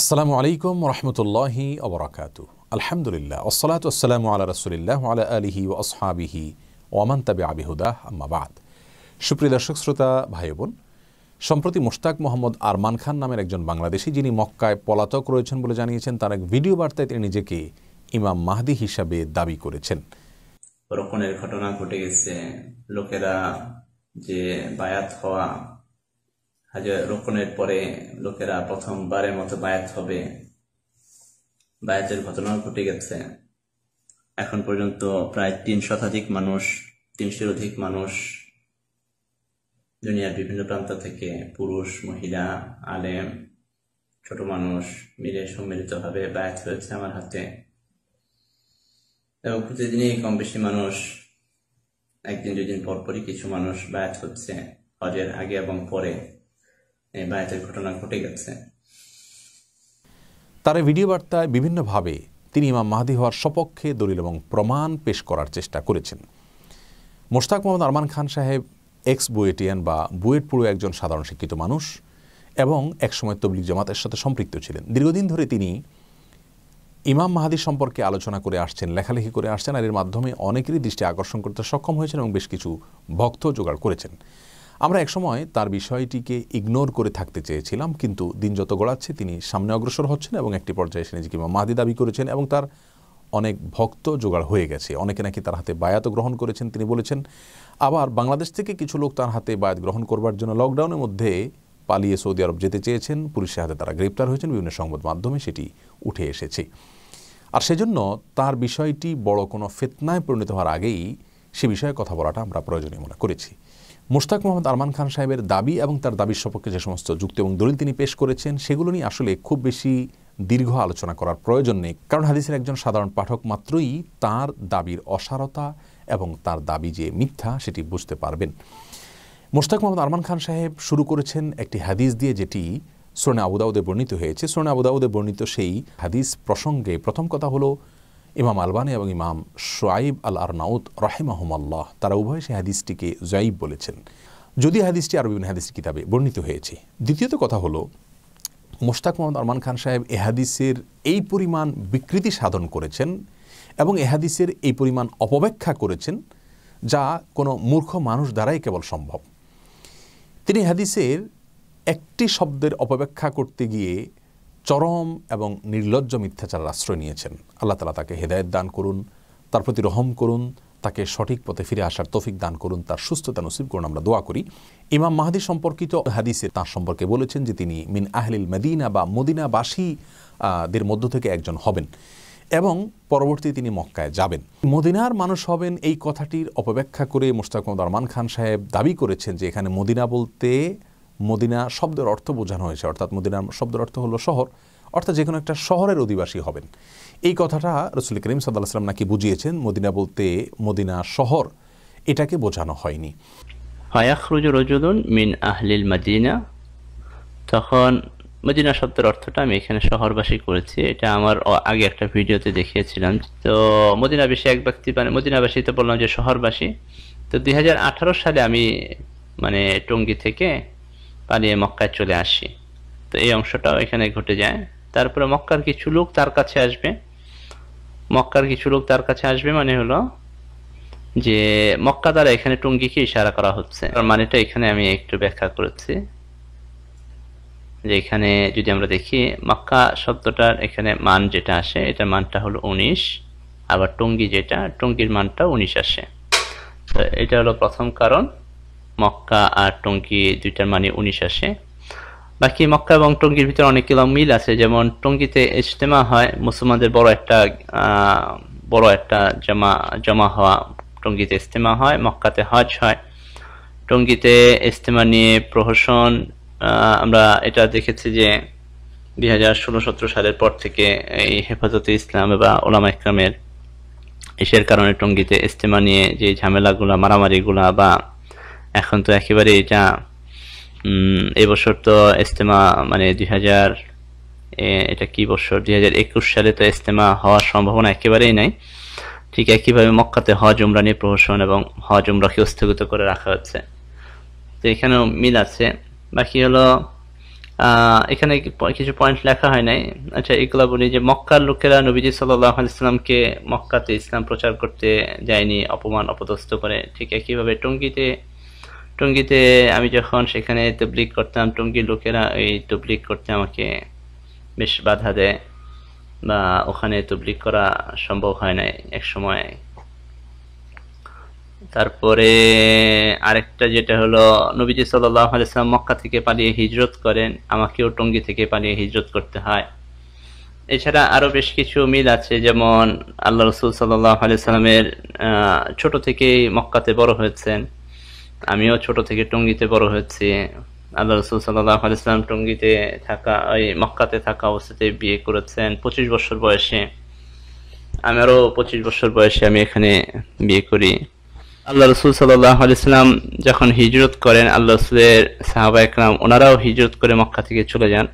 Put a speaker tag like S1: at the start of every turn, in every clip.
S1: আসসালামু আলাইকুম রহমতুল্লাহি অবরাকাতু আলহামদুলিল্লাহ ওসলাত আসসালামু আলা রসুলিল্লাহ আলা আলিহি ও আসহাবিহি ওমান তাবে আবিহুদাহ আম্মাবাদ সুপ্রিয় দর্শক শ্রোতা ভাই বোন সম্প্রতি মুশতাক মোহাম্মদ আরমান খান নামের একজন বাংলাদেশি যিনি মক্কায় পলাতক রয়েছেন বলে জানিয়েছেন তার এক ভিডিও বার্তায় তিনি নিজেকে ইমাম মাহদি হিসাবে দাবি করেছেন
S2: ঘটনা ঘটে গেছে লোকেরা যে বায়াত হওয়া হাজার রোপণের পরে লোকেরা প্রথমবারের মতো বায়াত হবে বায়াতের ঘটনাও ঘটে গেছে এখন পর্যন্ত প্রায় তিন শতাধিক মানুষ তিনশোর অধিক মানুষ দুনিয়ার বিভিন্ন প্রান্ত থেকে পুরুষ মহিলা আলেম ছোট মানুষ মিলে সম্মিলিতভাবে ব্যয় হয়েছে আমার হাতে এবং প্রতিদিনই কম বেশি মানুষ একদিন দুদিন পরপরই কিছু মানুষ ব্যয় হচ্ছে হজের আগে এবং পরে বায়াতের ঘটনা ঘটে গেছে
S1: তার ভিডিও বার্তায় বিভিন্নভাবে তিনি ইমাম মাহাদি হওয়ার সপক্ষে দলিল এবং প্রমাণ পেশ করার চেষ্টা করেছেন মোশতাক মোহাম্মদ আরমান খান সাহেব এক্স বুয়েটিয়ান বা বুয়েট পুরো একজন সাধারণ শিক্ষিত মানুষ এবং একসময় তবলিক জামাতের সাথে সম্পৃক্ত ছিলেন দীর্ঘদিন ধরে তিনি ইমাম মাহাদি সম্পর্কে আলোচনা করে আসছেন লেখালেখি করে আসছেন আর এর মাধ্যমে অনেকেরই দৃষ্টি আকর্ষণ করতে সক্ষম হয়েছেন এবং বেশ কিছু ভক্ত জোগাড় করেছেন আমরা একসময় তার বিষয়টিকে ইগনোর করে থাকতে চেয়েছিলাম কিন্তু দিন যত গড়াচ্ছে তিনি সামনে অগ্রসর হচ্ছেন এবং একটি পর্যায়ে এসে নিজেকে মাহাদি দাবি করেছেন এবং তার অনেক ভক্ত জোগাড় হয়ে গেছে অনেকে নাকি তার হাতে বায়াত গ্রহণ করেছেন তিনি বলেছেন আবার বাংলাদেশ থেকে কিছু লোক তার হাতে বায়াত গ্রহণ করবার জন্য লকডাউনের মধ্যে পালিয়ে সৌদি আরব যেতে চেয়েছেন পুলিশের হাতে তারা গ্রেপ্তার হয়েছেন বিভিন্ন সংবাদ মাধ্যমে সেটি উঠে এসেছে আর সেজন্য তার বিষয়টি বড় কোনো ফেতনায় পরিণত হওয়ার আগেই সে বিষয়ে কথা বলাটা আমরা প্রয়োজনীয় মনে করেছি মোশতাক মোহাম্মদ আরমান খান সাহেবের দাবি এবং তার দাবির সপক্ষে যে সমস্ত যুক্তি এবং দলিল তিনি পেশ করেছেন সেগুলো নিয়ে আসলে খুব বেশি দীর্ঘ আলোচনা করার প্রয়োজন নেই কারণ হাদিসের একজন সাধারণ পাঠক মাত্রই তার দাবির অসারতা এবং তার দাবি যে মিথ্যা সেটি বুঝতে পারবেন মোশতাক মোহাম্মদ আরমান খান সাহেব শুরু করেছেন একটি হাদিস দিয়ে যেটি সোনা আবুদাউদে বর্ণিত হয়েছে সোনা আবুদাউদে বর্ণিত সেই হাদিস প্রসঙ্গে প্রথম কথা হলো ইমাম আলবানি এবং ইমাম সোয়াইব আল আরনাউদ রহেমাহমাল্লাহ তারা উভয় সেই হাদিসটিকে জয়ীব বলেছেন যদি হাদিসটি আরবি হাদিস কিতাবে বর্ণিত হয়েছে দ্বিতীয়ত কথা হলো মোশতাক মোহাম্মদ আরমান খান সাহেব এহাদিসের এই পরিমাণ বিকৃতি সাধন করেছেন এবং এহাদিসের এই পরিমাণ অপব্যাখ্যা করেছেন যা কোনো মূর্খ মানুষ দ্বারাই কেবল সম্ভব তিনি এহাদিসের একটি শব্দের অপব্যাখ্যা করতে গিয়ে চরম এবং নির্লজ্জ মিথ্যাচার আশ্রয় নিয়েছেন আল্লাহ তালা তাকে হেদায়ত দান করুন তার প্রতি রহম করুন তাকে সঠিক পথে ফিরে আসার তফিক দান করুন তার সুস্থতা নসিব করুন আমরা দোয়া করি ইমাম মাহাদি সম্পর্কিত হাদিসে তাঁর সম্পর্কে বলেছেন যে তিনি মিন আহলিল মদিনা বা মদিনাবাসীদের মধ্য থেকে একজন হবেন এবং পরবর্তী তিনি মক্কায় যাবেন মদিনার মানুষ হবেন এই কথাটির অপব্যাখ্যা করে মুস্তাকমদ আরমান খান সাহেব দাবি করেছেন যে এখানে মদিনা বলতে মদিনা শব্দের অর্থ বোঝানো হয়েছে অর্থাৎ মদিনা শব্দের অর্থ হলো শহর অর্থাৎ যে কোনো একটা শহরের অধিবাসী হবেন এই কথাটা রসুল করিম সাদাল সাল্লাম নাকি বুঝিয়েছেন মদিনা বলতে মদিনা শহর এটাকে বোঝানো হয়নি
S2: হায়াখরুজ রজুলুন মিন আহলিল মাদিনা তখন মদিনা শব্দের অর্থটা আমি এখানে শহরবাসী করেছি এটা আমার আগে একটা ভিডিওতে দেখিয়েছিলাম তো মদিনাবাসী এক ব্যক্তি মানে মদিনাবাসীতে বললাম যে শহরবাসী তো দুই সালে আমি মানে টঙ্গী থেকে পালিয়ে মক্কায় চলে আসি তো এই অংশটাও এখানে ঘটে যায় তারপরে মক্কার কিছু লোক তার কাছে আসবে মক্কার কিছু লোক তার কাছে আসবে মানে হলো যে মক্কা দ্বারা এখানে টুঙ্গিকে ইশারা করা হচ্ছে মানেটা এখানে আমি একটু ব্যাখ্যা করেছি যে এখানে যদি আমরা দেখি মক্কা শব্দটার এখানে মান যেটা আসে এটার মানটা হলো উনিশ আবার টঙ্গি যেটা টঙ্গির মানটা উনিশ আসে তো এটা হলো প্রথম কারণ মক্কা আর টঙ্কি দুইটার মানে উনিশ আসে বাকি মক্কা এবং টঙ্গির ভিতরে অনেকগুলো মিল আছে যেমন টঙ্গিতে ইজতেমা হয় মুসলমানদের বড় একটা বড় একটা জমা জমা হওয়া টঙ্গিতে ইজতেমা হয় মক্কাতে হজ হয় টঙ্গিতে ইজতেমা নিয়ে প্রহসন আমরা এটা দেখেছি যে দুই হাজার ষোলো সতেরো সালের পর থেকে এই হেফাজতে ইসলাম বা ওলামা ইসলামের ইসের কারণে টঙ্গিতে ইজতেমা নিয়ে যে ঝামেলাগুলা মারামারিগুলা বা এখন তো একেবারে এটা এবছর তো ইস্তেমা মানে দুই হাজার এটা কি বছর দুই হাজার একুশ সালে তো ইস্তেমা হওয়ার সম্ভাবনা একেবারেই নাই ঠিক একইভাবে মক্কাতে হজ উমরা নিয়ে প্রহসন এবং হজ উমরাকে স্থগিত করে রাখা হচ্ছে তো এখানেও মিল আছে বাকি হলো এখানে কিছু পয়েন্ট লেখা হয় নাই আচ্ছা এগুলো বলি যে মক্কার লোকেরা নবীজি সাল্লাহ ইসলামকে মক্কাতে ইসলাম প্রচার করতে যায়নি অপমান অপদস্থ করে ঠিক একইভাবে টঙ্গিতে টঙ্গিতে আমি যখন সেখানে তবলিক করতাম টঙ্গির লোকেরা এই তবলিক করতে আমাকে বেশ বাধা দেয় বা ওখানে তবলিক করা সম্ভব হয় নাই এক সময় তারপরে আরেকটা যেটা হলো নবীজি সাল্লাম মক্কা থেকে পালিয়ে হিজরত করেন আমাকেও টঙ্গি থেকে পালিয়ে হিজরত করতে হয় এছাড়া আরও বেশ কিছু মিল আছে যেমন আল্লাহ রসুল সাল্লাহ আলিয়া সাল্লামের ছোট থেকেই মক্কাতে বড় হয়েছেন আমিও ছোট থেকে টঙ্গিতে বড় হয়েছি আল্লাহ রসুল সাল্লাহ আলাইসলাম টঙ্গিতে থাকা ওই মক্কাতে থাকা অবস্থাতে বিয়ে করেছেন পঁচিশ বছর বয়সে আমারও পঁচিশ বছর বয়সে আমি এখানে বিয়ে করি আল্লাহ রসুল সাল্লাহ আলাইসলাম যখন হিজরত করেন আল্লাহ রসুলের সাহাবা একরাম ওনারাও হিজরত করে মক্কা থেকে চলে যান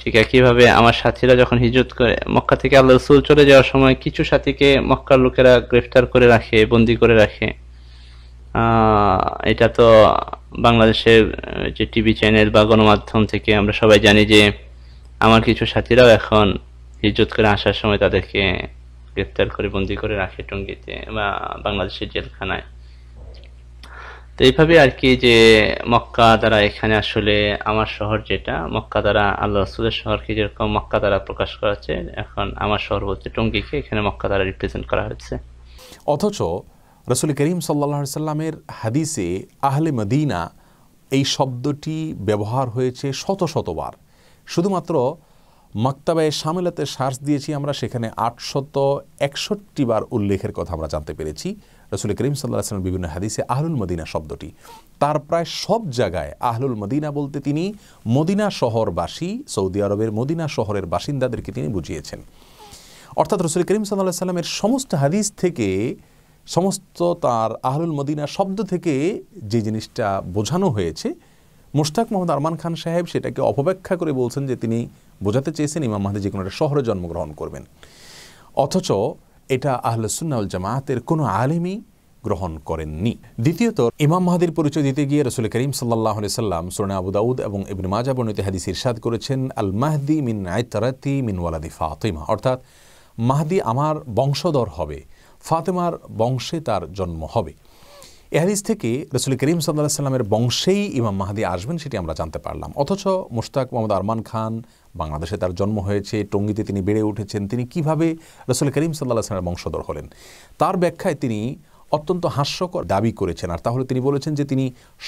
S2: ঠিক একইভাবে আমার সাথীরা যখন হিজরত করে মক্কা থেকে আল্লাহ রসুল চলে যাওয়ার সময় কিছু সাথীকে মক্কার লোকেরা গ্রেফতার করে রাখে বন্দি করে রাখে এটা তো বাংলাদেশের যে টিভি চ্যানেল বা গণমাধ্যম থেকে আমরা সবাই জানি যে আমার কিছু সাথীরাও এখন হিজত করে আসার সময় তাদেরকে গ্রেপ্তার করে বন্দি করে রাখে টঙ্গিতে বা বাংলাদেশের জেলখানায় তো এইভাবে আর কি যে মক্কা দ্বারা এখানে আসলে আমার শহর যেটা মক্কা দ্বারা আল্লাহ রসুলের শহরকে যেরকম মক্কা দ্বারা প্রকাশ করা হচ্ছে এখন আমার শহর হচ্ছে টঙ্গিকে এখানে
S1: মক্কা দ্বারা রিপ্রেজেন্ট করা হয়েছে অথচ রসুল করিম সাল্লা সাল্লামের হাদিসে আহলে মদিনা এই শব্দটি ব্যবহার হয়েছে শত শতবার শুধুমাত্র মক্তাবায় সামেলাতে শ্বাস দিয়েছি আমরা সেখানে আটশত একষট্টি বার উল্লেখের কথা আমরা জানতে পেরেছি রসুল করিম সাল্লাহ সাল্লাম বিভিন্ন হাদিসে আহলুল মদিনা শব্দটি তার প্রায় সব জায়গায় আহলুল মদিনা বলতে তিনি মদিনা শহরবাসী সৌদি আরবের মদিনা শহরের বাসিন্দাদেরকে তিনি বুঝিয়েছেন অর্থাৎ রসুল করিম সাল্লাহ সাল্লামের সমস্ত হাদিস থেকে সমস্ত তার আহলুল মদিনা শব্দ থেকে যে জিনিসটা বোঝানো হয়েছে মুশতাক মোহাম্মদ আরমান খান সাহেব সেটাকে অপব্যাখ্যা করে বলছেন যে তিনি বোঝাতে চেয়েছেন ইমাম মাহাদি যে কোনো একটা শহরে জন্মগ্রহণ করবেন অথচ এটা আহলসুন্নাউল জামায়াতের কোনো আলেমই গ্রহণ করেননি দ্বিতীয়ত ইমাম মাহাদির পরিচয় দিতে গিয়ে রসুল করিম সাল্লাহ সাল্লাম সোনা আবু দাউদ এবং ইবন মাজা বর্ণিত হাদিস ইরশাদ করেছেন আল মাহদি মিন আয়তারাতি মিন ওয়ালাদি ফাতিমা অর্থাৎ মাহাদি আমার বংশধর হবে ফাতেমার বংশে তার জন্ম হবে এহারিস থেকে রসুল করিম সাল্লাহ সাল্লামের বংশেই ইমাম মাহাদি আসবেন সেটি আমরা জানতে পারলাম অথচ মুশতাক মোহাম্মদ আরমান খান বাংলাদেশে তার জন্ম হয়েছে টঙ্গিতে তিনি বেড়ে উঠেছেন তিনি কিভাবে রসুল করিম সাল্লাহ সাল্লামের বংশধর হলেন তার ব্যাখ্যায় তিনি অত্যন্ত হাস্যকর দাবি করেছেন আর তাহলে তিনি বলেছেন যে তিনি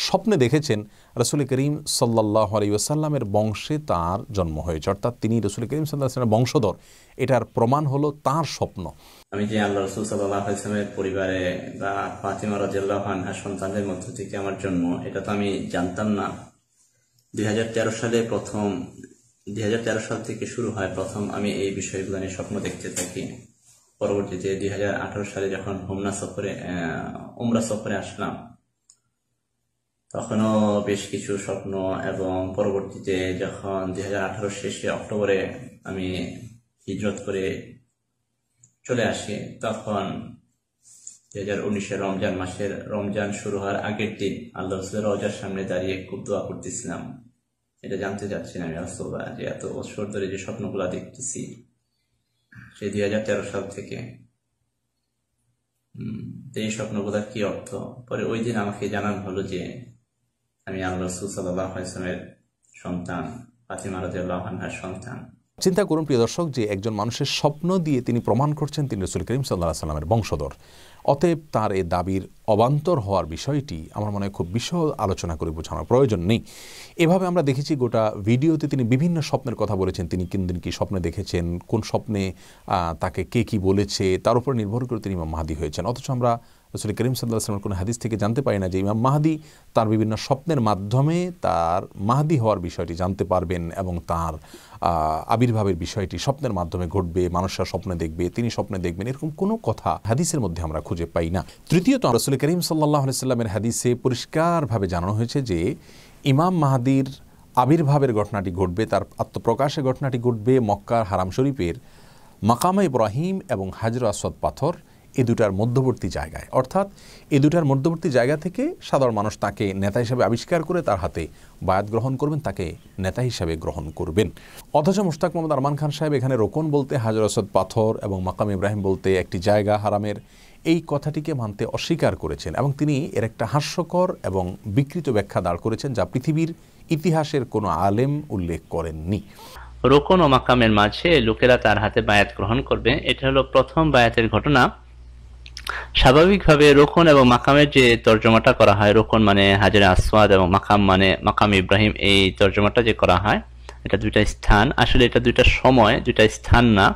S1: স্বপ্নে দেখেছেন রসুল করিম সাল্লাহ আলাইসাল্লামের বংশে তার জন্ম হয়েছে অর্থাৎ তিনি রসুল করিম সাল্লাহামের বংশধর এটার প্রমাণ হলো তার স্বপ্ন
S2: আমি যে আল্লাহ রসুল সাল্লাহ ইসলামের পরিবারে বা ফাতিমা রাজিয়াল্লাহ আনহা সন্তানদের মধ্য থেকে আমার জন্ম এটা তো আমি জানতাম না দুই সালে প্রথম দুই সাল থেকে শুরু হয় প্রথম আমি এই বিষয়গুলো নিয়ে স্বপ্ন দেখতে থাকি পরবর্তীতে দুই সালে যখন হোমনা সফরে উমরা সফরে আসলাম তখনও বেশ কিছু স্বপ্ন এবং পরবর্তীতে যখন দুই শেষে অক্টোবরে আমি হিজরত করে চলে আসি তখন দুই হাজার উনিশে রমজান মাসের রমজান শুরু হওয়ার আগের দিন আল্লাহ রজার সামনে দাঁড়িয়ে খুব দোয়া করতেছিলাম এটা জানতে চাচ্ছি না আমি আসল যে এত বছর ধরে যে স্বপ্নগুলো দেখতেছি সেই দুই হাজার তেরো সাল থেকে এই স্বপ্ন স্বপ্নগুলার কি অর্থ পরে ওই দিন আমাকে জানানো হলো যে আমি আল্লাহ সুসাল্লাহ ইসলামের সন্তান ফাতিমা রাজিউল্লাহ আনহার সন্তান
S1: চিন্তা করুন প্রিয় দর্শক যে একজন মানুষের স্বপ্ন দিয়ে তিনি প্রমাণ করছেন তিনি রসুল করিম সাল্লাহ সাল্লামের বংশধর অতএব তার এ দাবির অবান্তর হওয়ার বিষয়টি আমার মনে হয় খুব বিশদ আলোচনা করে বোঝানোর প্রয়োজন নেই এভাবে আমরা দেখেছি গোটা ভিডিওতে তিনি বিভিন্ন স্বপ্নের কথা বলেছেন তিনি কিন দিন কী স্বপ্নে দেখেছেন কোন স্বপ্নে তাকে কে কি বলেছে তার উপর নির্ভর করে তিনি মাহাদি হয়েছেন অথচ আমরা রসুল করিম সাল্লাহামের কোনো হাদিস থেকে জানতে পারি না যে ইমাম মাহাদি তার বিভিন্ন স্বপ্নের মাধ্যমে তার মাহাদি হওয়ার বিষয়টি জানতে পারবেন এবং তার আবির্ভাবের বিষয়টি স্বপ্নের মাধ্যমে ঘটবে মানুষরা স্বপ্নে দেখবে তিনি স্বপ্নে দেখবেন এরকম কোনো কথা হাদিসের মধ্যে আমরা খুঁজে পাই না তৃতীয়ত রসুল করিম সাল্লাহ সাল্লামের হাদিসে পরিষ্কারভাবে জানানো হয়েছে যে ইমাম মাহাদির আবির্ভাবের ঘটনাটি ঘটবে তার আত্মপ্রকাশের ঘটনাটি ঘটবে মক্কার হারাম শরীফের মাকামা ইব্রাহিম এবং হাজরা আসদ পাথর এ দুটার মধ্যবর্তী জায়গায় অর্থাৎ এ দুটার মধ্যবর্তী জায়গা থেকে সাধারণ মানুষ তাকে নেতা হিসাবে আবিষ্কার করে তার হাতে বায়াত গ্রহণ করবেন তাকে নেতা হিসাবে গ্রহণ করবেন অথচ মুশতাক মোহাম্মদ আরমান খান সাহেব এখানে রোকন বলতে হাজর আসদ পাথর এবং মাকাম ইব্রাহিম বলতে একটি জায়গা হারামের এই কথাটিকে মানতে অস্বীকার করেছেন এবং তিনি এর একটা হাস্যকর এবং বিকৃত ব্যাখ্যা দাঁড় করেছেন যা পৃথিবীর ইতিহাসের কোনো আলেম উল্লেখ করেননি রোকন ও মাকামের মাঝে লোকেরা তার হাতে বায়াত গ্রহণ করবে এটা হলো প্রথম
S2: বায়াতের ঘটনা স্বাভাবিকভাবে রোকন এবং মাকামের যে তর্জমাটা করা হয় রোকন মানে হাজারে আসওয়াদ এবং মাকাম মানে মাকাম ইব্রাহিম এই তর্জমাটা যে করা হয় এটা দুইটা স্থান আসলে এটা দুইটা সময় দুইটা স্থান না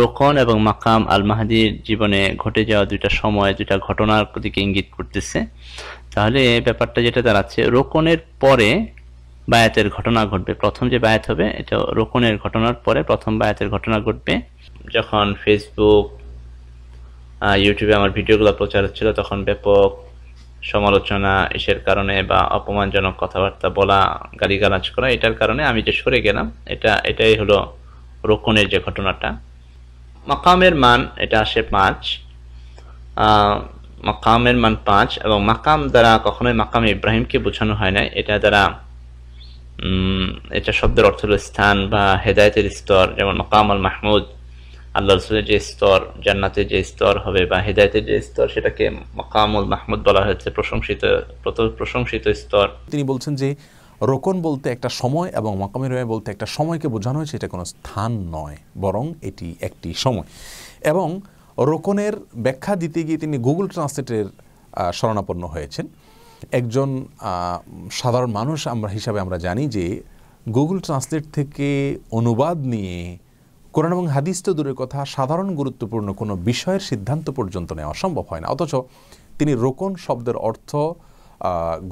S2: রোকন এবং মাকাম আল মাহাদির জীবনে ঘটে যাওয়া দুইটা সময় দুইটা ঘটনার দিকে ইঙ্গিত করতেছে তাহলে ব্যাপারটা যেটা দাঁড়াচ্ছে রোকনের পরে বায়াতের ঘটনা ঘটবে প্রথম যে বায়াত হবে এটা রোকনের ঘটনার পরে প্রথম বায়াতের ঘটনা ঘটবে যখন ফেসবুক ইউটিউবে আমার ভিডিওগুলো প্রচার হচ্ছিল তখন ব্যাপক সমালোচনা এসের কারণে বা অপমানজনক কথাবার্তা বলা গালিগালাজ করা এটার কারণে আমি যে সরে গেলাম এটা এটাই হলো রোকনের যে ঘটনাটা মাকামের মান এটা আসে পাঁচ মাকামের মান পাঁচ এবং মাকাম দ্বারা কখনোই মাকাম ইব্রাহিমকে বোঝানো হয় না এটা দ্বারা এটা শব্দের অর্থ হল স্থান বা হেদায়তের স্তর যেমন মাকাম আল মাহমুদ আল্লাহ রসুলের যে স্তর জান্নাতের যে স্তর হবে বা হেদায়তের যে স্তর সেটাকে মকামুল মাহমুদ বলা হয়েছে প্রশংসিত প্রশংসিত স্তর
S1: তিনি বলছেন যে রোকন বলতে একটা সময় এবং মকামি রয়ে বলতে একটা সময়কে বোঝানো হয়েছে এটা কোনো স্থান নয় বরং এটি একটি সময় এবং রোকনের ব্যাখ্যা দিতে গিয়ে তিনি গুগল ট্রান্সলেটের শরণাপন্ন হয়েছেন একজন সাধারণ মানুষ আমরা হিসাবে আমরা জানি যে গুগল ট্রান্সলেট থেকে অনুবাদ নিয়ে কোরআন এবং হাদিস তো দূরের কথা সাধারণ গুরুত্বপূর্ণ কোনো বিষয়ের সিদ্ধান্ত পর্যন্ত নেওয়া সম্ভব হয় না অথচ তিনি রোকন শব্দের অর্থ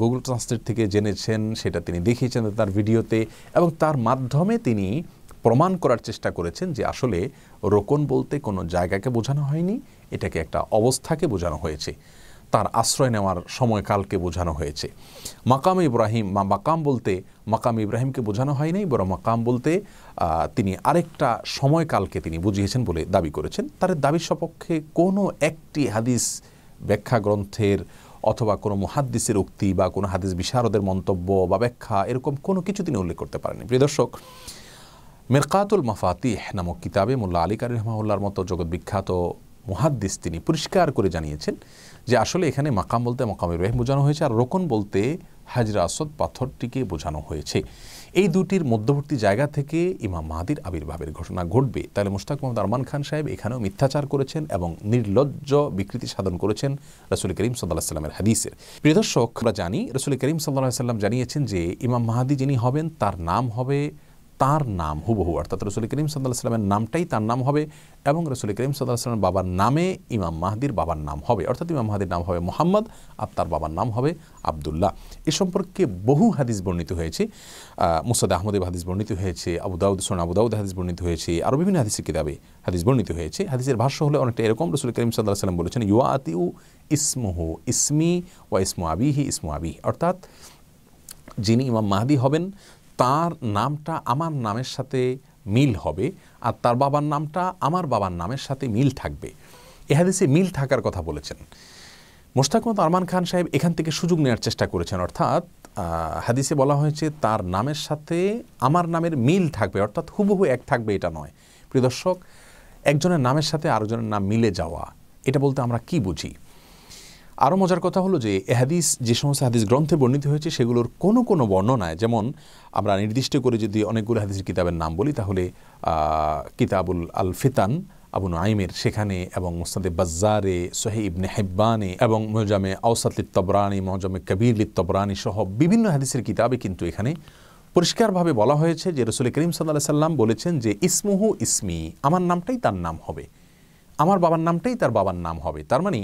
S1: গুগল ট্রান্সলেট থেকে জেনেছেন সেটা তিনি দেখিয়েছেন তার ভিডিওতে এবং তার মাধ্যমে তিনি প্রমাণ করার চেষ্টা করেছেন যে আসলে রোকন বলতে কোনো জায়গাকে বোঝানো হয়নি এটাকে একটা অবস্থাকে বোঝানো হয়েছে তার আশ্রয় নেওয়ার সময়কালকে বোঝানো হয়েছে মাকাম ইব্রাহিম বা মাকাম বলতে মাকাম ইব্রাহিমকে বোঝানো হয় নাই বরং মাকাম বলতে তিনি আরেকটা সময়কালকে তিনি বুঝিয়েছেন বলে দাবি করেছেন তার দাবির সপক্ষে কোনো একটি হাদিস ব্যাখ্যা গ্রন্থের অথবা কোনো মহাদ্দিসের উক্তি বা কোনো হাদিস বিশারদের মন্তব্য বা ব্যাখ্যা এরকম কোনো কিছু তিনি উল্লেখ করতে পারেননি প্রিয় দর্শক মেরকাতুল মাফাতিহ নামক কিতাবে মোল্লা আলী কারি রহমাউল্লার মতো বিখ্যাত মহাদ্দেশ তিনি পরিষ্কার করে জানিয়েছেন যে আসলে এখানে মাকাম বলতে মাকামে রহেম বোঝানো হয়েছে আর রোকন বলতে হাজরা আসদ পাথরটিকে বোঝানো হয়েছে এই দুটির মধ্যবর্তী জায়গা থেকে ইমাম মাহাদির আবির্ভাবের ঘটনা ঘটবে তাহলে মুশতাক মোহাম্মদ আরমান খান সাহেব এখানেও মিথ্যাচার করেছেন এবং নির্লজ্জ বিকৃতি সাধন করেছেন রসুল করিম সাল্লাহ সাল্লামের হাদিসের প্রিয় দর্শক আমরা জানি রসুল করিম সাল্লাহ সাল্লাম জানিয়েছেন যে ইমাম মাহাদি যিনি হবেন তার নাম হবে তার নাম হুবহু অর্থাৎ রসুল করিম সাল্লাহ সাল্লামের নামটাই তার নাম হবে এবং রসুল করিম সাল্লাহ সাল্লামের বাবার নামে ইমাম মাহাদির বাবার নাম হবে অর্থাৎ ইমাম মাহাদির নাম হবে মোহাম্মদ আর তার বাবার নাম হবে আবদুল্লাহ এ সম্পর্কে বহু হাদিস বর্ণিত হয়েছে মুসাদ আহমদে হাদিস বর্ণিত হয়েছে আবুদাউদ্দ সোন আবুদাউদ্দ হাদিস বর্ণিত হয়েছে আরও বিভিন্ন হাদিসের কিতাবে হাদিস বর্ণিত হয়েছে হাদিসের ভাষ্য হলে অনেকটা এরকম রসুল করিম সাল্লাহ সাল্লাম বলেছেন ইউয়া আতিউ ইসমহু ইসমি ওয়া ইসমু আবিহি ইসমু আবিহি অর্থাৎ যিনি ইমাম মাহাদি হবেন তার নামটা আমার নামের সাথে মিল হবে আর তার বাবার নামটা আমার বাবার নামের সাথে মিল থাকবে এহাদিসে মিল থাকার কথা বলেছেন মত আরমান খান সাহেব এখান থেকে সুযোগ নেওয়ার চেষ্টা করেছেন অর্থাৎ হাদিসে বলা হয়েছে তার নামের সাথে আমার নামের মিল থাকবে অর্থাৎ হুবহু এক থাকবে এটা নয় প্রিয় দর্শক একজনের নামের সাথে আরেকজনের নাম মিলে যাওয়া এটা বলতে আমরা কি বুঝি আরও মজার কথা হলো যে এহাদিস যে সমস্ত হাদিস গ্রন্থে বর্ণিত হয়েছে সেগুলোর কোনো কোনো বর্ণনায় যেমন আমরা নির্দিষ্ট করে যদি অনেকগুলো হাদিসের কিতাবের নাম বলি তাহলে কিতাবুল আল ফিতান আবু নাইমের সেখানে এবং মোস্তাদে বাজ্জারে সোহে ইবনে হেব্বানে এবং মহজামে আউসাতলি তবরানি মহজামে কবির তবরানি সহ বিভিন্ন হাদিসের কিতাবে কিন্তু এখানে পরিষ্কারভাবে বলা হয়েছে যে রসুল করিম সাল্লা সাল্লাম বলেছেন যে ইসমুহু ইসমি আমার নামটাই তার নাম হবে আমার বাবার নামটাই তার বাবার নাম হবে তার মানে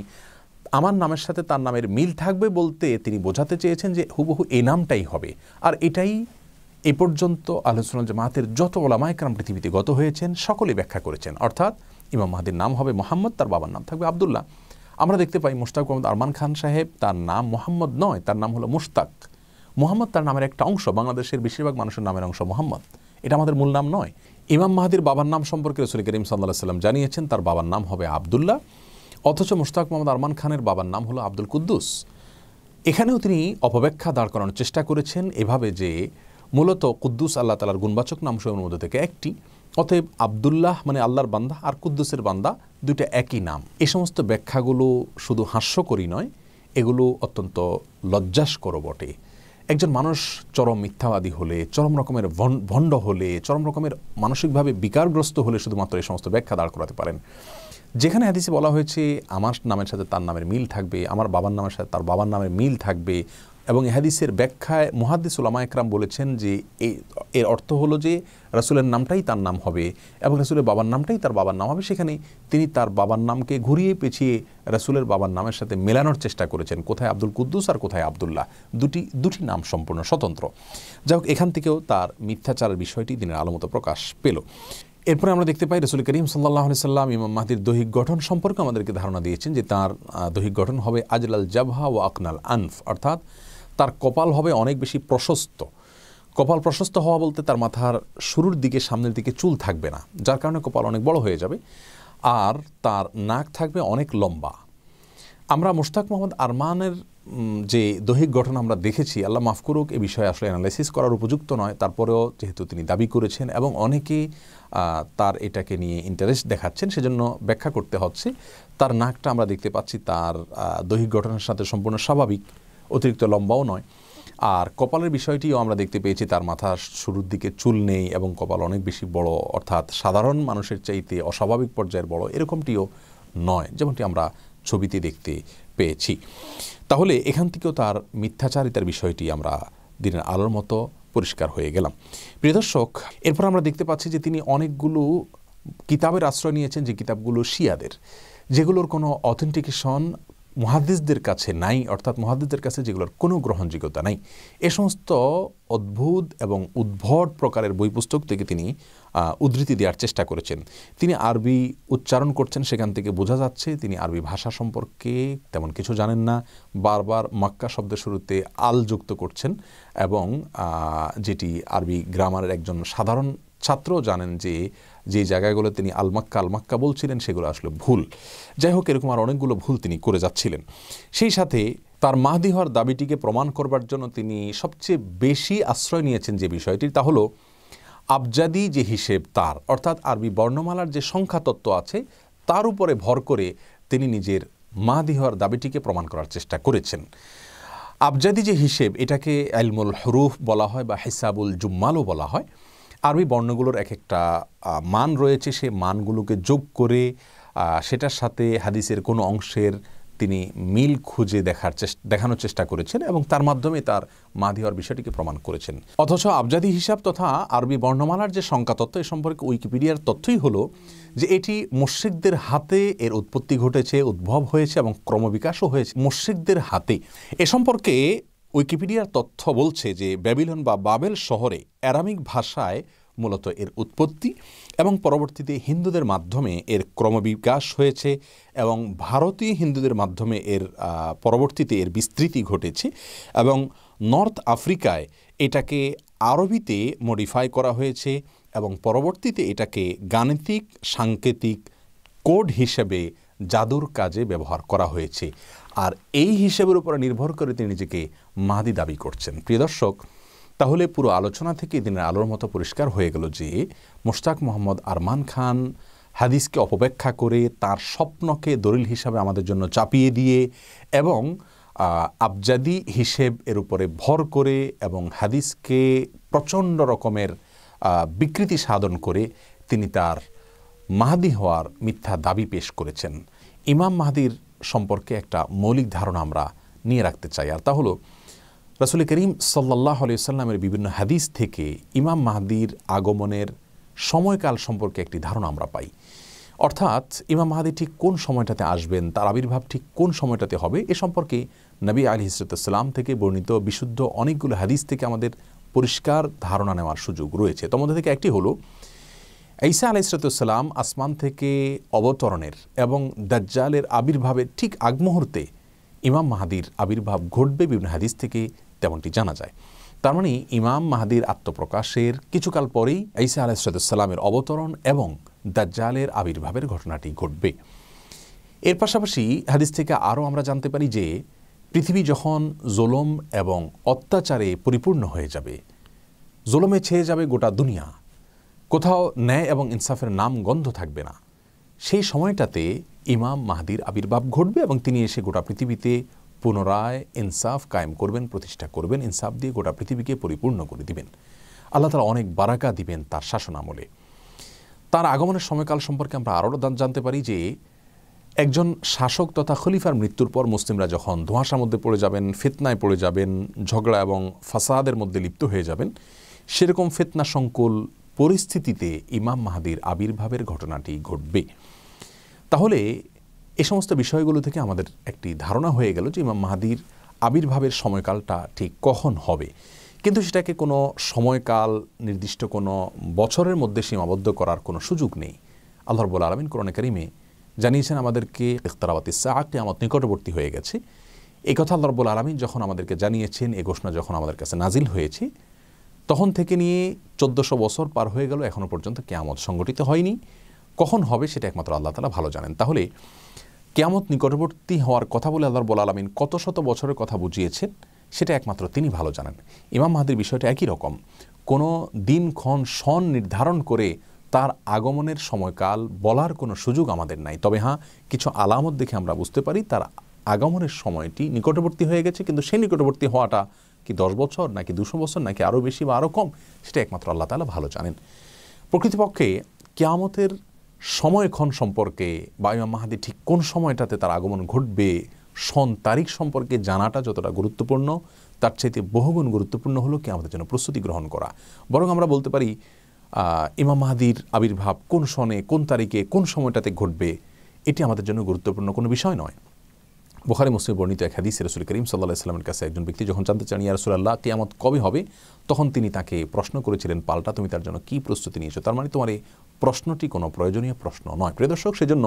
S1: আমার নামের সাথে তার নামের মিল থাকবে বলতে তিনি বোঝাতে চেয়েছেন যে হুবহু এই নামটাই হবে আর এটাই এ পর্যন্ত আলোচনা জামাতের যত ওলামায়করাম পৃথিবীতে গত হয়েছেন সকলে ব্যাখ্যা করেছেন অর্থাৎ ইমাম মাহাদির নাম হবে মোহাম্মদ তার বাবার নাম থাকবে আবদুল্লাহ আমরা দেখতে পাই মুশতাক মোহাম্মদ আরমান খান সাহেব তার নাম মোহাম্মদ নয় তার নাম হলো মুশতাক মোহাম্মদ তার নামের একটা অংশ বাংলাদেশের বেশিরভাগ মানুষের নামের অংশ মোহাম্মদ এটা আমাদের মূল নাম নয় ইমাম মাহাদির বাবার নাম সম্পর্কে রসুল করিম সাল্লাহ সাল্লাম জানিয়েছেন তার বাবার নাম হবে আবদুল্লাহ অথচ মুশতাক মোহাম্মদ আরমান খানের বাবার নাম হলো আব্দুল কুদ্দুস এখানেও তিনি অপব্যাখ্যা দাঁড় করানোর চেষ্টা করেছেন এভাবে যে মূলত কুদ্দুস আল্লাহ তালার গুণবাচক সময়ের মধ্যে থেকে একটি অতএব আবদুল্লাহ মানে আল্লাহর বান্দা আর কুদ্দুসের বান্দা দুইটা একই নাম এ সমস্ত ব্যাখ্যাগুলো শুধু হাস্যকরই নয় এগুলো অত্যন্ত লজ্জাসকর বটে একজন মানুষ চরম মিথ্যাবাদী হলে চরম রকমের ভণ্ড হলে চরম রকমের মানসিকভাবে বিকারগ্রস্ত হলে শুধুমাত্র এই সমস্ত ব্যাখ্যা দাঁড় করাতে পারেন যেখানে হাদিসে বলা হয়েছে আমার নামের সাথে তার নামের মিল থাকবে আমার বাবার নামের সাথে তার বাবার নামের মিল থাকবে এবং হাদিসের ব্যাখ্যায় মুহাদ্দিস উলামা একরাম বলেছেন যে এর অর্থ হলো যে রাসুলের নামটাই তার নাম হবে এবং রাসুলের বাবার নামটাই তার বাবার নাম হবে সেখানে তিনি তার বাবার নামকে ঘুরিয়ে পেছিয়ে রাসুলের বাবার নামের সাথে মেলানোর চেষ্টা করেছেন কোথায় আব্দুল কুদ্দুস আর কোথায় আবদুল্লাহ দুটি দুটি নাম সম্পূর্ণ স্বতন্ত্র যাই হোক এখান থেকেও তার মিথ্যাচারের বিষয়টি দিনের আলোমতো প্রকাশ পেল এরপরে আমরা দেখতে পাই রসুল করিম সাল্লাহ সাল্লাম ইমাম মাহদির দৈহিক গঠন সম্পর্কে আমাদেরকে ধারণা দিয়েছেন যে তার দৈহিক গঠন হবে আজলাল জাবহা ও আকনাল আনফ অর্থাৎ তার কপাল হবে অনেক বেশি প্রশস্ত কপাল প্রশস্ত হওয়া বলতে তার মাথার শুরুর দিকে সামনের দিকে চুল থাকবে না যার কারণে কপাল অনেক বড় হয়ে যাবে আর তার নাক থাকবে অনেক লম্বা আমরা মুশতাক মোহাম্মদ আরমানের যে দৈহিক গঠন আমরা দেখেছি আল্লাহ মাফ করুক এ বিষয়ে আসলে অ্যানালাইসিস করার উপযুক্ত নয় তারপরেও যেহেতু তিনি দাবি করেছেন এবং অনেকেই তার এটাকে নিয়ে ইন্টারেস্ট দেখাচ্ছেন সেজন্য ব্যাখ্যা করতে হচ্ছে তার নাকটা আমরা দেখতে পাচ্ছি তার দৈহিক গঠনের সাথে সম্পূর্ণ স্বাভাবিক অতিরিক্ত লম্বাও নয় আর কপালের বিষয়টিও আমরা দেখতে পেয়েছি তার মাথা শুরুর দিকে চুল নেই এবং কপাল অনেক বেশি বড় অর্থাৎ সাধারণ মানুষের চাইতে অস্বাভাবিক পর্যায়ের বড় এরকমটিও নয় যেমনটি আমরা ছবিতে দেখতে পেয়েছি তাহলে এখান থেকেও তার মিথ্যাচারিতার বিষয়টি আমরা দিনের আলোর মতো পরিষ্কার হয়ে গেলাম প্রিয় দর্শক এরপর আমরা দেখতে পাচ্ছি যে তিনি অনেকগুলো কিতাবের আশ্রয় নিয়েছেন যে কিতাবগুলো শিয়াদের যেগুলোর কোনো অথেন্টিকেশন মহাদিসদের কাছে নাই অর্থাৎ মহাদিসদের কাছে যেগুলোর কোনো গ্রহণযোগ্যতা নাই এ সমস্ত অদ্ভুত এবং উদ্ভট প্রকারের বই পুস্তক থেকে তিনি উদ্ধৃতি দেওয়ার চেষ্টা করেছেন তিনি আরবি উচ্চারণ করছেন সেখান থেকে বোঝা যাচ্ছে তিনি আরবি ভাষা সম্পর্কে তেমন কিছু জানেন না বারবার মাক্কা শব্দের শুরুতে আল যুক্ত করছেন এবং যেটি আরবি গ্রামারের একজন সাধারণ ছাত্রও জানেন যে যে জায়গাগুলো তিনি আলমাক্কা আলমাক্কা বলছিলেন সেগুলো আসলে ভুল যাই হোক এরকম আর অনেকগুলো ভুল তিনি করে যাচ্ছিলেন সেই সাথে তার মাহদি হওয়ার দাবিটিকে প্রমাণ করবার জন্য তিনি সবচেয়ে বেশি আশ্রয় নিয়েছেন যে বিষয়টি তা হলো আবজাদি যে হিসেব তার অর্থাৎ আরবি বর্ণমালার যে সংখ্যা তত্ত্ব আছে তার উপরে ভর করে তিনি নিজের মাহদি হওয়ার দাবিটিকে প্রমাণ করার চেষ্টা করেছেন আবজাদি যে হিসেব এটাকে আলমুল হরুফ বলা হয় বা হিসাবুল জুম্মালও বলা হয় আরবি বর্ণগুলোর এক একটা মান রয়েছে সে মানগুলোকে যোগ করে সেটার সাথে হাদিসের কোনো অংশের তিনি মিল খুঁজে দেখার চেষ্টা দেখানোর চেষ্টা করেছেন এবং তার মাধ্যমে তার মাধি হওয়ার বিষয়টিকে প্রমাণ করেছেন অথচ আবজাদি হিসাব তথা আরবি বর্ণমালার যে সংখ্যা তত্ত্ব এ সম্পর্কে উইকিপিডিয়ার তথ্যই হলো যে এটি মুশ্রিকদের হাতে এর উৎপত্তি ঘটেছে উদ্ভব হয়েছে এবং ক্রমবিকাশও হয়েছে মুশ্রিকদের হাতে এ সম্পর্কে উইকিপিডিয়ার তথ্য বলছে যে ব্যাবিলন বা বাবেল শহরে অ্যারামিক ভাষায় মূলত এর উৎপত্তি এবং পরবর্তীতে হিন্দুদের মাধ্যমে এর ক্রমবিকাশ হয়েছে এবং ভারতীয় হিন্দুদের মাধ্যমে এর পরবর্তীতে এর বিস্তৃতি ঘটেছে এবং নর্থ আফ্রিকায় এটাকে আরবিতে মডিফাই করা হয়েছে এবং পরবর্তীতে এটাকে গাণিতিক সাংকেতিক কোড হিসেবে জাদুর কাজে ব্যবহার করা হয়েছে আর এই হিসেবের উপর নির্ভর করে তিনি নিজেকে মাহাদি দাবি করছেন প্রিয় দর্শক তাহলে পুরো আলোচনা থেকে দিনের আলোর মতো পরিষ্কার হয়ে গেল যে মোশতাক মোহাম্মদ আরমান খান হাদিসকে অপব্যাখ্যা করে তার স্বপ্নকে দলিল হিসাবে আমাদের জন্য চাপিয়ে দিয়ে এবং আবজাদি হিসেব এর উপরে ভর করে এবং হাদিসকে প্রচণ্ড রকমের বিকৃতি সাধন করে তিনি তার মাহাদি হওয়ার মিথ্যা দাবি পেশ করেছেন ইমাম মাহাদির সম্পর্কে একটা মৌলিক ধারণা আমরা নিয়ে রাখতে চাই আর তা হলো রাসুল করিম সাল্লাহ আলি সাল্লামের বিভিন্ন হাদিস থেকে ইমাম মাহাদির আগমনের সময়কাল সম্পর্কে একটি ধারণা আমরা পাই অর্থাৎ ইমাম মাহাদি ঠিক কোন সময়টাতে আসবেন তার আবির্ভাব ঠিক কোন সময়টাতে হবে এ সম্পর্কে নবী আলী হিসরতাম থেকে বর্ণিত বিশুদ্ধ অনেকগুলো হাদিস থেকে আমাদের পরিষ্কার ধারণা নেওয়ার সুযোগ রয়েছে তোমাদের থেকে একটি হলো ঈসা আলাইসরাতাম আসমান থেকে অবতরণের এবং দাজ্জালের আবির্ভাবের ঠিক আগমুহূর্তে ইমাম মাহাদির আবির্ভাব ঘটবে বিভিন্ন হাদিস থেকে তেমনটি জানা যায় তার মানে ইমাম মাহাদির আত্মপ্রকাশের কিছুকাল পরেই ঈসা আলাহিসাল্লামের অবতরণ এবং দাজ্জালের আবির্ভাবের ঘটনাটি ঘটবে এর পাশাপাশি হাদিস থেকে আরও আমরা জানতে পারি যে পৃথিবী যখন জোলম এবং অত্যাচারে পরিপূর্ণ হয়ে যাবে জোলমে ছেয়ে যাবে গোটা দুনিয়া কোথাও ন্যায় এবং ইনসাফের নাম গন্ধ থাকবে না সেই সময়টাতে ইমাম মাহাদির আবির্ভাব ঘটবে এবং তিনি এসে গোটা পৃথিবীতে পুনরায় ইনসাফ কায়েম করবেন প্রতিষ্ঠা করবেন ইনসাফ দিয়ে গোটা পৃথিবীকে পরিপূর্ণ করে দিবেন আল্লাহ তালা অনেক বারাকা দিবেন তার শাসন আমলে তার আগমনের সময়কাল সম্পর্কে আমরা আরও জানতে পারি যে একজন শাসক তথা খলিফার মৃত্যুর পর মুসলিমরা যখন ধোঁয়াশার মধ্যে পড়ে যাবেন ফেতনায় পড়ে যাবেন ঝগড়া এবং ফাসাদের মধ্যে লিপ্ত হয়ে যাবেন সেরকম ফেতনা সংকুল পরিস্থিতিতে ইমাম মাহাদির আবির্ভাবের ঘটনাটি ঘটবে তাহলে এ সমস্ত বিষয়গুলো থেকে আমাদের একটি ধারণা হয়ে গেল যে ইমাম মাহাদির আবির্ভাবের সময়কালটা ঠিক কখন হবে কিন্তু সেটাকে কোনো সময়কাল নির্দিষ্ট কোনো বছরের মধ্যে সীমাবদ্ধ করার কোনো সুযোগ নেই আল্লাহর রবুল আলমিন কোরআনে করিমে জানিয়েছেন আমাদেরকে ইখতারাবাতি সাহাকে আমার নিকটবর্তী হয়ে গেছে এই কথা আল্লাহর রবুল আলমিন যখন আমাদেরকে জানিয়েছেন এ ঘোষণা যখন আমাদের কাছে নাজিল হয়েছে তখন থেকে নিয়ে চোদ্দোশো বছর পার হয়ে গেল এখনও পর্যন্ত কেয়ামত সংগঠিত হয়নি কখন হবে সেটা একমাত্র আল্লাহ তালা ভালো জানেন তাহলে কেয়ামত নিকটবর্তী হওয়ার কথা বলে আল্লাহর বলা আলমিন কত শত বছরের কথা বুঝিয়েছেন সেটা একমাত্র তিনি ভালো জানেন ইমাম মাহাদির বিষয়টা একই রকম কোনো দিনক্ষণ সন নির্ধারণ করে তার আগমনের সময়কাল বলার কোনো সুযোগ আমাদের নাই তবে হ্যাঁ কিছু আলামত দেখে আমরা বুঝতে পারি তার আগমনের সময়টি নিকটবর্তী হয়ে গেছে কিন্তু সেই নিকটবর্তী হওয়াটা কি দশ বছর নাকি দুশো বছর নাকি আরও বেশি বা আরও কম সেটা একমাত্র আল্লাহ তালা ভালো জানেন প্রকৃতপক্ষে কেয়ামতের সময়ক্ষণ সম্পর্কে বা ইমাম মাহাদি ঠিক কোন সময়টাতে তার আগমন ঘটবে সন তারিখ সম্পর্কে জানাটা যতটা গুরুত্বপূর্ণ তার চাইতে বহুগুণ গুরুত্বপূর্ণ হলো কি আমাদের জন্য প্রস্তুতি গ্রহণ করা বরং আমরা বলতে পারি ইমাম মাহাদির আবির্ভাব কোন সনে কোন তারিখে কোন সময়টাতে ঘটবে এটি আমাদের জন্য গুরুত্বপূর্ণ কোনো বিষয় নয় বোখারি মুসলিম বর্ণিত এক হাদিস রসুল করিম সাল্লাহ ইসলামের কাছে একজন ব্যক্তি যখন জানতে চান ইয়া রসুল্লাহ কেয়ামত কবে হবে তখন তিনি তাকে প্রশ্ন করেছিলেন পাল্টা তুমি তার জন্য কী প্রস্তুতি নিয়েছো তার মানে তোমার এই প্রশ্নটি কোনো প্রয়োজনীয় প্রশ্ন নয় প্রিয় দর্শক সেজন্য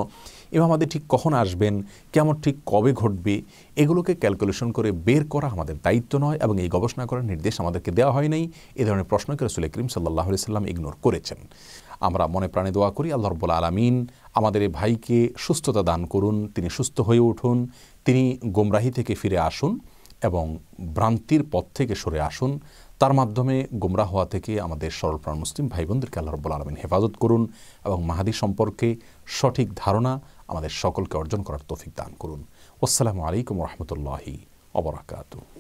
S1: এবার আমাদের ঠিক কখন আসবেন কেমন ঠিক কবে ঘটবে এগুলোকে ক্যালকুলেশন করে বের করা আমাদের দায়িত্ব নয় এবং এই গবেষণা করার নির্দেশ আমাদেরকে দেওয়া হয় নাই এ ধরনের প্রশ্নকে রসুল করিম সাল্লাহ সাল্লাম ইগনোর করেছেন আমরা মনে প্রাণে দোয়া করি আল্লাহ রব্বুল আলমিন আমাদের এই ভাইকে সুস্থতা দান করুন তিনি সুস্থ হয়ে উঠুন তিনি গোমরাহি থেকে ফিরে আসুন এবং ভ্রান্তির পথ থেকে সরে আসুন তার মাধ্যমে গুমরা হওয়া থেকে আমাদের সরলপ্রাণ মুসলিম ভাই বোনদেরকে আল্লাহ রব্বুল আলমিন হেফাজত করুন এবং মাহাদি সম্পর্কে সঠিক ধারণা আমাদের সকলকে অর্জন করার তৌফিক দান করুন আসসালামু আলাইকুম রহমতুল্লাহি অবরাকাতু